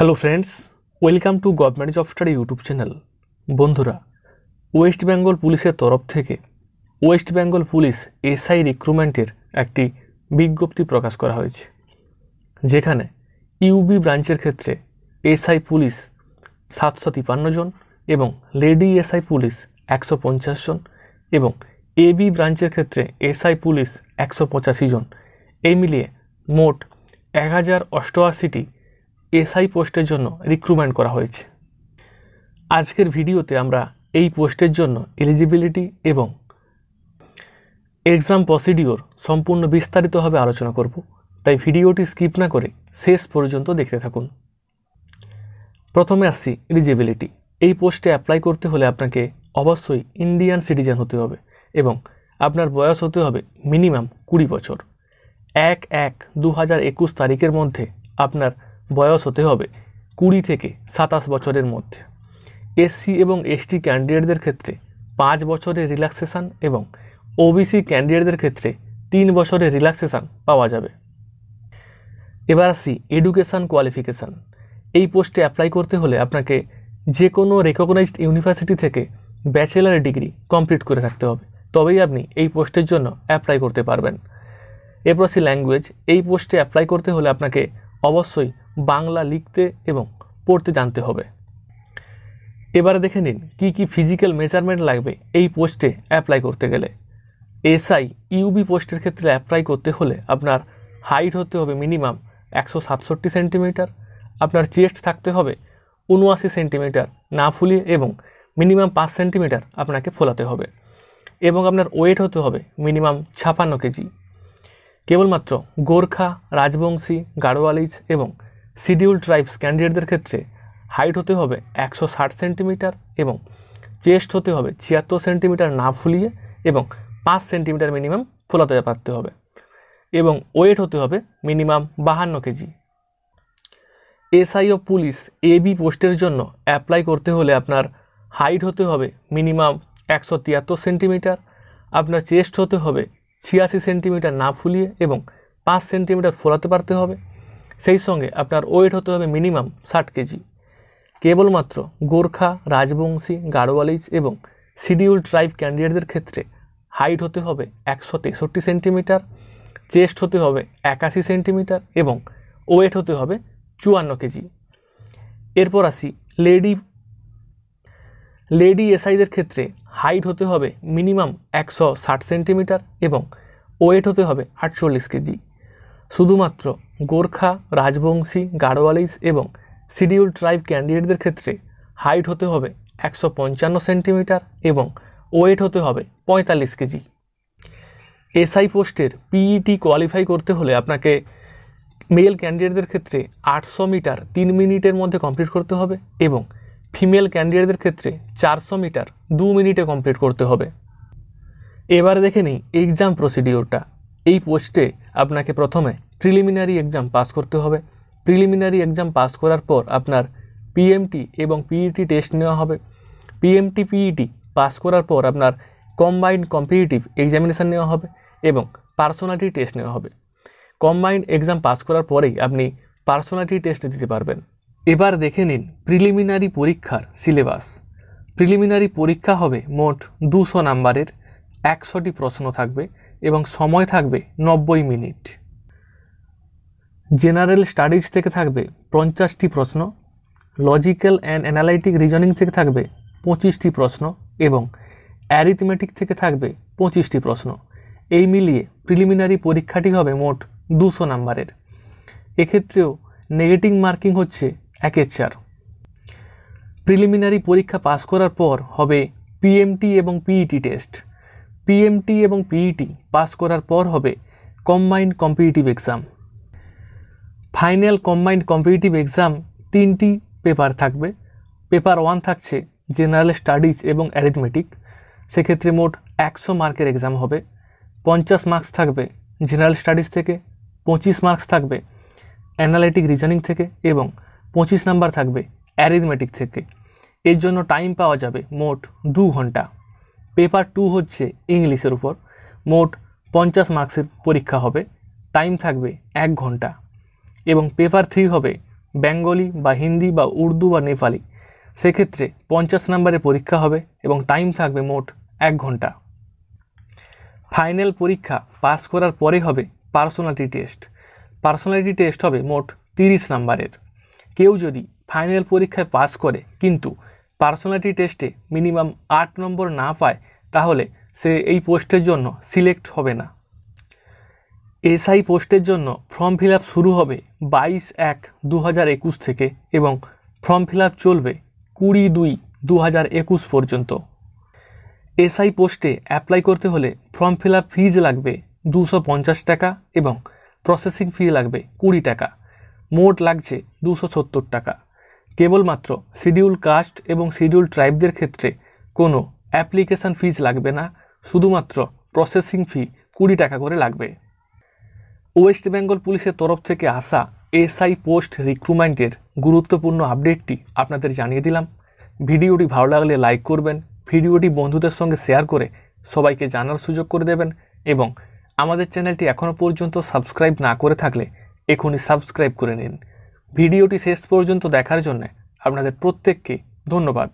hello friends welcome to government job study YouTube channel বন্ধুরা West Bengal পুলিশের তরফ থেকে ওয়েস্ট বেঙ্গল পুলিশ এসআই রিক্রুটমেন্টের একটি বিজ্ঞপ্তি প্রকাশ করা হয়েছে যেখানে ইউবি ব্রাঞ্চের ক্ষেত্রে এসআই পুলিশ সাতশো তিপান্ন জন এবং লেডি এসআই পুলিশ একশো পঞ্চাশ জন এবং এ বি ব্রাঞ্চের ক্ষেত্রে এসআই পুলিশ একশো পঁচাশি জন এই মিলিয়ে মোট এক হাজার অষ্টআশিটি এসআই পোস্টের জন্য রিক্রুটমেন্ট করা হয়েছে আজকের ভিডিওতে আমরা এই পোস্টের জন্য এলিজিবিলিটি এবং এক্সাম প্রসিডিওর সম্পূর্ণ বিস্তারিতভাবে আলোচনা করব তাই ভিডিওটি স্কিপ না করে শেষ পর্যন্ত দেখতে থাকুন প্রথমে আসছি এলিজিবিলিটি এই পোস্টে অ্যাপ্লাই করতে হলে আপনাকে অবশ্যই ইন্ডিয়ান সিটিজেন হতে হবে এবং আপনার বয়স হতে হবে মিনিমাম কুড়ি বছর এক এক দু হাজার একুশ তারিখের মধ্যে আপনার বয়স হতে হবে কুড়ি থেকে সাতাশ বছরের মধ্যে এসসি এবং এসটি ক্যান্ডিডেটদের ক্ষেত্রে পাঁচ বছরের রিল্যাক্সেশন এবং ওবিসি ক্যান্ডিডেটদের ক্ষেত্রে তিন বছরের রিল্যাক্সেশন পাওয়া যাবে এবার আসি এডুকেশান কোয়ালিফিকেশান এই পোস্টে অ্যাপ্লাই করতে হলে আপনাকে যে কোনো রেকগনাইজড ইউনিভার্সিটি থেকে ব্যাচেলার ডিগ্রি কমপ্লিট করে থাকতে হবে তবেই আপনি এই পোস্টের জন্য অ্যাপ্লাই করতে পারবেন এরপর আসি ল্যাঙ্গুয়েজ এই পোস্টে অ্যাপ্লাই করতে হলে আপনাকে অবশ্যই বাংলা লিখতে এবং পড়তে জানতে হবে এবারে দেখে নিন কি কি ফিজিক্যাল মেজারমেন্ট লাগবে এই পোস্টে অ্যাপ্লাই করতে গেলে এসআই ইউবি পোস্টের ক্ষেত্রে অ্যাপ্লাই করতে হলে আপনার হাইট হতে হবে মিনিমাম একশো সাতষট্টি সেন্টিমিটার আপনার চেস্ট থাকতে হবে উনআশি সেন্টিমিটার না ফুলিয়ে এবং মিনিমাম পাঁচ সেন্টিমিটার আপনাকে ফোলাতে হবে এবং আপনার ওয়েট হতে হবে মিনিমাম ছাপান্ন কেজি কেবলমাত্র গোর্খা রাজবংশী গাড়োয়ালিজ এবং শিডিউল ট্রাইবস ক্যান্ডিডেটদের ক্ষেত্রে হাইট হতে হবে একশো ষাট সেন্টিমিটার এবং চেস্ট হতে হবে ছিয়াত্তর সেন্টিমিটার না ফুলিয়ে এবং পাঁচ সেন্টিমিটার মিনিমাম ফোলাতে পারতে হবে এবং ওয়েট হতে হবে মিনিমাম বাহান্ন কেজি এসআইও পুলিশ এবি পোস্টের জন্য অ্যাপ্লাই করতে হলে আপনার হাইট হতে হবে মিনিমাম একশো তিয়াত্তর সেন্টিমিটার আপনার চেস্ট হতে হবে ছিয়াশি সেন্টিমিটার না ফুলিয়ে এবং পাঁচ সেন্টিমিটার ফোলাতে পারতে হবে সেই সঙ্গে আপনার ওয়েট হতে হবে মিনিমাম ষাট কেজি কেবলমাত্র গোর্খা রাজবংশী গাড়োয়ালিজ এবং শিডিউল ট্রাইব ক্যান্ডিডেটদের ক্ষেত্রে হাইট হতে হবে একশো তেষট্টি সেন্টিমিটার চেস্ট হতে হবে একাশি সেন্টিমিটার এবং ওয়েট হতে হবে চুয়ান্ন কেজি এরপর আসি লেডি লেডি এসআইদের ক্ষেত্রে হাইট হতে হবে মিনিমাম একশো ষাট সেন্টিমিটার এবং ওয়েট হতে হবে আটচল্লিশ কেজি শুধুমাত্র গোর্খা রাজবংশী গাড়োয়ালিস এবং শিডিউল ট্রাইব ক্যান্ডিডেটদের ক্ষেত্রে হাইট হতে হবে একশো পঞ্চান্ন সেন্টিমিটার এবং ওয়েট হতে হবে পঁয়তাল্লিশ কেজি এসআই পোস্টের পিইটি কোয়ালিফাই করতে হলে আপনাকে মেল ক্যান্ডিডেটদের ক্ষেত্রে আটশো মিটার তিন মিনিটের মধ্যে কমপ্লিট করতে হবে এবং ফিমেল ক্যান্ডিডেটদের ক্ষেত্রে চারশো মিটার দু মিনিটে কমপ্লিট করতে হবে এবার দেখে নিই এক্সাম প্রসিডিওরটা এই পোস্টে আপনাকে প্রথমে প্রিলিমিনারি এক্সাম পাস করতে হবে প্রিলিমিনারি এক্সাম পাস করার পর আপনার পিএমটি এবং পিইটি টেস্ট e নেওয়া হবে পিএমটি পিইটি পাস করার পর আপনার কম্বাইন্ড কম্পিটিটিভ এক্সামিনেশান নেওয়া হবে এবং পার্সোনালিটি টেস্ট নেওয়া হবে কম্বাইন্ড এক্সাম পাস করার পরেই আপনি পার্সোনালিটি টেস্ট দিতে পারবেন এবার দেখে নিন প্রিলিমিনারি পরীক্ষার সিলেবাস প্রিলিমিনারি পরীক্ষা হবে মোট দুশো নাম্বারের একশোটি প্রশ্ন থাকবে এবং সময় থাকবে নব্বই মিনিট জেনারেল স্টাডিজ থেকে থাকবে পঞ্চাশটি প্রশ্ন লজিক্যাল অ্যান্ড অ্যানালাইটিক রিজনিং থেকে থাকবে পঁচিশটি প্রশ্ন এবং অ্যারিথমেটিক থেকে থাকবে পঁচিশটি প্রশ্ন এই মিলিয়ে প্রিলিমিনারি পরীক্ষাটি হবে মোট দুশো নাম্বারের এক্ষেত্রেও নেগেটিভ মার্কিং হচ্ছে একের চার প্রিলিমিনারি পরীক্ষা পাস করার পর হবে পিএমটি এবং পিইটি টেস্ট পিএমটি এবং পিইটি পাস e করার পর হবে combined competitive exam final combined competitive exam তিনটি পেপার থাকবে পেপার ওয়ান থাকছে জেনারেল স্টাডিজ এবং অ্যারিথমেটিক সেক্ষেত্রে মোট একশো মার্কের এক্সাম হবে পঞ্চাশ মার্কস থাকবে জেনারেল স্টাডিজ থেকে পঁচিশ মার্কস থাকবে অ্যানালিটিক রিজনিং থেকে এবং পঁচিশ নাম্বার থাকবে অ্যারিথমেটিক থেকে এর জন্য টাইম পাওয়া যাবে মোট দু ঘন্টা পেপার টু হচ্ছে ইংলিশের উপর মোট পঞ্চাশ মার্কসের পরীক্ষা হবে টাইম থাকবে এক ঘন্টা এবং পেপার থ্রি হবে বেঙ্গলি বা হিন্দি বা উর্দু বা নেপালি সেক্ষেত্রে পঞ্চাশ নাম্বারের পরীক্ষা হবে এবং টাইম থাকবে মোট এক ঘন্টা ফাইনাল পরীক্ষা পাস করার পরে হবে পার্সোনালিটি টেস্ট পার্সোনালিটি টেস্ট হবে মোট তিরিশ নাম্বারের কেউ যদি ফাইনাল পরীক্ষায় পাস করে কিন্তু পার্সোনালিটি টেস্টে মিনিমাম আট নম্বর না পায় তাহলে সে এই পোস্টের জন্য সিলেক্ট হবে না এসআই পোস্টের জন্য ফর্ম ফিল শুরু হবে বাইশ এক দু থেকে এবং ফর্ম ফিল চলবে কুড়ি দুই দু পর্যন্ত এসআই পোস্টে অ্যাপ্লাই করতে হলে ফর্ম ফিল ফিজ লাগবে দুশো পঞ্চাশ টাকা এবং প্রসেসিং ফি লাগবে কুড়ি টাকা মোট লাগছে দুশো টাকা কেবলমাত্র শিডিউল কাস্ট এবং শিডিউল ট্রাইবদের ক্ষেত্রে কোনো অ্যাপ্লিকেশান ফিজ লাগবে না শুধুমাত্র প্রসেসিং ফি কুড়ি টাকা করে লাগবে ওয়েস্ট বেঙ্গল পুলিশের তরফ থেকে আসা এসআই পোস্ট রিক্রুটমেন্টের গুরুত্বপূর্ণ আপডেটটি আপনাদের জানিয়ে দিলাম ভিডিওটি ভালো লাগলে লাইক করবেন ভিডিওটি বন্ধুদের সঙ্গে শেয়ার করে সবাইকে জানার সুযোগ করে দেবেন এবং আমাদের চ্যানেলটি এখনও পর্যন্ত সাবস্ক্রাইব না করে থাকলে এখনই সাবস্ক্রাইব করে নিন ভিডিওটি শেষ পর্যন্ত দেখার জন্য আপনাদের প্রত্যেককে ধন্যবাদ